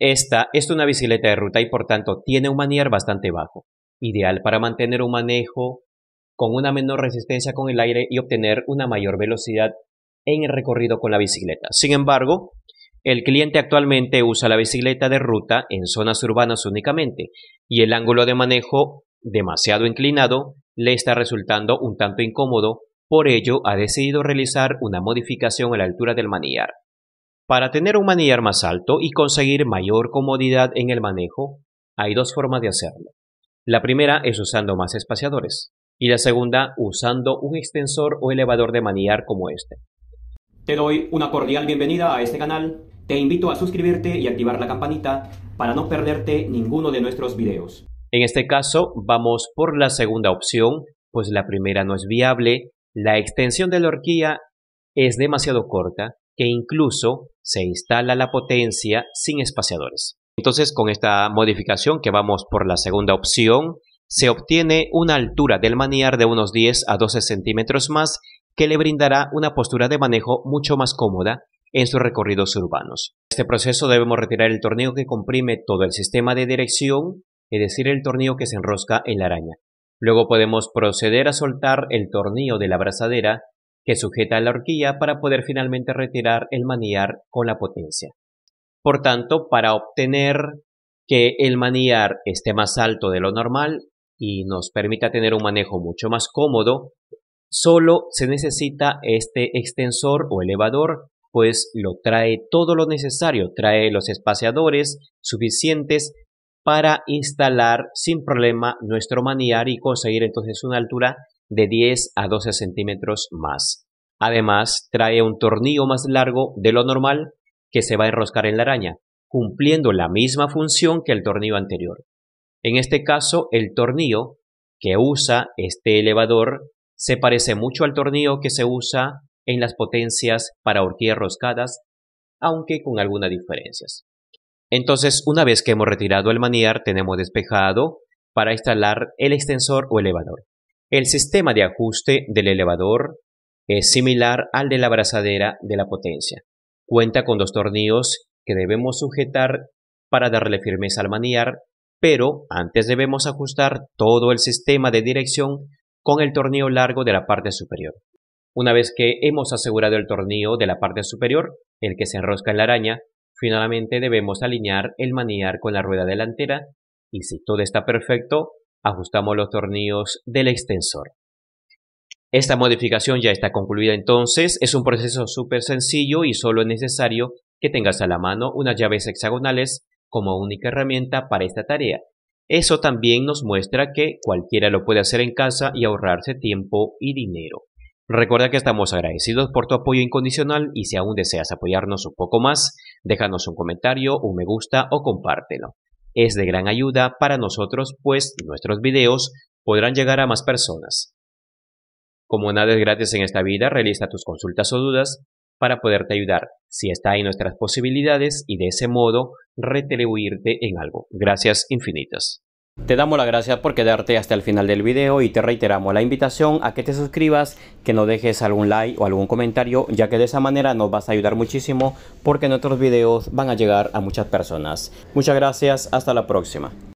Esta es una bicicleta de ruta y por tanto tiene un manillar bastante bajo, ideal para mantener un manejo con una menor resistencia con el aire y obtener una mayor velocidad en el recorrido con la bicicleta. Sin embargo, el cliente actualmente usa la bicicleta de ruta en zonas urbanas únicamente y el ángulo de manejo demasiado inclinado le está resultando un tanto incómodo, por ello ha decidido realizar una modificación a la altura del manillar. Para tener un manillar más alto y conseguir mayor comodidad en el manejo, hay dos formas de hacerlo. La primera es usando más espaciadores y la segunda usando un extensor o elevador de manillar como este. Te doy una cordial bienvenida a este canal. Te invito a suscribirte y activar la campanita para no perderte ninguno de nuestros videos. En este caso vamos por la segunda opción, pues la primera no es viable, la extensión de la horquilla es demasiado corta que incluso se instala la potencia sin espaciadores. Entonces, con esta modificación que vamos por la segunda opción, se obtiene una altura del maniar de unos 10 a 12 centímetros más que le brindará una postura de manejo mucho más cómoda en sus recorridos urbanos. En este proceso debemos retirar el tornillo que comprime todo el sistema de dirección, es decir, el tornillo que se enrosca en la araña. Luego podemos proceder a soltar el tornillo de la abrazadera que sujeta la horquilla para poder finalmente retirar el manillar con la potencia. Por tanto, para obtener que el manillar esté más alto de lo normal y nos permita tener un manejo mucho más cómodo, solo se necesita este extensor o elevador, pues lo trae todo lo necesario, trae los espaciadores suficientes para instalar sin problema nuestro manillar y conseguir entonces una altura de 10 a 12 centímetros más. Además, trae un tornillo más largo de lo normal que se va a enroscar en la araña, cumpliendo la misma función que el tornillo anterior. En este caso, el tornillo que usa este elevador se parece mucho al tornillo que se usa en las potencias para horquillas roscadas, aunque con algunas diferencias. Entonces, una vez que hemos retirado el maniar, tenemos despejado para instalar el extensor o elevador. El sistema de ajuste del elevador es similar al de la abrazadera de la potencia. Cuenta con dos tornillos que debemos sujetar para darle firmeza al maniar, pero antes debemos ajustar todo el sistema de dirección con el tornillo largo de la parte superior. Una vez que hemos asegurado el tornillo de la parte superior, el que se enrosca en la araña, finalmente debemos alinear el maniar con la rueda delantera y si todo está perfecto, ajustamos los tornillos del extensor. Esta modificación ya está concluida entonces, es un proceso súper sencillo y solo es necesario que tengas a la mano unas llaves hexagonales como única herramienta para esta tarea. Eso también nos muestra que cualquiera lo puede hacer en casa y ahorrarse tiempo y dinero. Recuerda que estamos agradecidos por tu apoyo incondicional y si aún deseas apoyarnos un poco más, déjanos un comentario, un me gusta o compártelo es de gran ayuda para nosotros pues nuestros videos podrán llegar a más personas. Como nada es gratis en esta vida, realiza tus consultas o dudas para poderte ayudar, si está en nuestras posibilidades y de ese modo retribuirte en algo. Gracias infinitas. Te damos las gracias por quedarte hasta el final del video y te reiteramos la invitación a que te suscribas, que no dejes algún like o algún comentario, ya que de esa manera nos vas a ayudar muchísimo porque nuestros videos van a llegar a muchas personas. Muchas gracias, hasta la próxima.